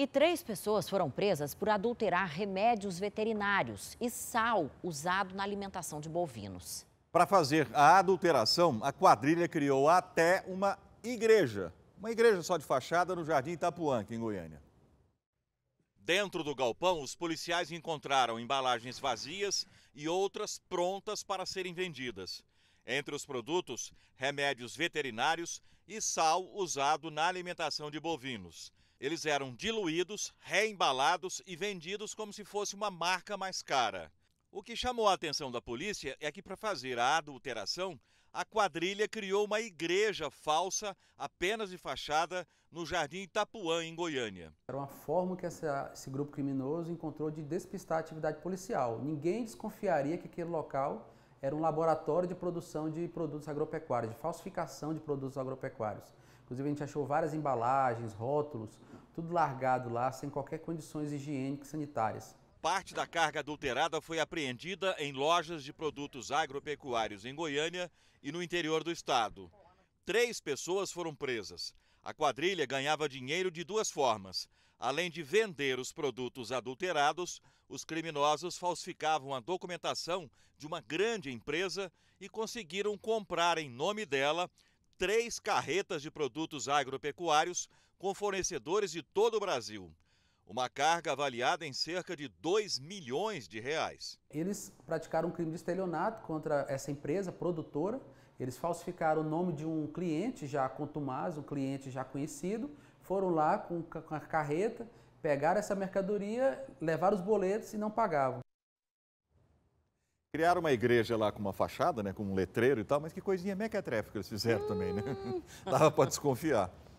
E três pessoas foram presas por adulterar remédios veterinários e sal usado na alimentação de bovinos. Para fazer a adulteração, a quadrilha criou até uma igreja. Uma igreja só de fachada no Jardim aqui em Goiânia. Dentro do galpão, os policiais encontraram embalagens vazias e outras prontas para serem vendidas. Entre os produtos, remédios veterinários e sal usado na alimentação de bovinos. Eles eram diluídos, reembalados e vendidos como se fosse uma marca mais cara. O que chamou a atenção da polícia é que, para fazer a adulteração, a quadrilha criou uma igreja falsa, apenas de fachada, no Jardim Itapuã, em Goiânia. Era uma forma que essa, esse grupo criminoso encontrou de despistar a atividade policial. Ninguém desconfiaria que aquele local era um laboratório de produção de produtos agropecuários, de falsificação de produtos agropecuários. Inclusive a gente achou várias embalagens, rótulos, tudo largado lá, sem qualquer condições higiênicas sanitárias. Parte da carga adulterada foi apreendida em lojas de produtos agropecuários em Goiânia e no interior do estado. Três pessoas foram presas. A quadrilha ganhava dinheiro de duas formas. Além de vender os produtos adulterados, os criminosos falsificavam a documentação de uma grande empresa e conseguiram comprar em nome dela três carretas de produtos agropecuários com fornecedores de todo o Brasil uma carga avaliada em cerca de 2 milhões de reais. Eles praticaram um crime de estelionato contra essa empresa produtora. Eles falsificaram o nome de um cliente já contumaz, um cliente já conhecido, foram lá com a carreta, pegaram essa mercadoria, levaram os boletos e não pagavam. Criaram uma igreja lá com uma fachada, né, com um letreiro e tal, mas que coisinha mequetréfica eles fizeram hum. também, né? Hum. Dava para desconfiar.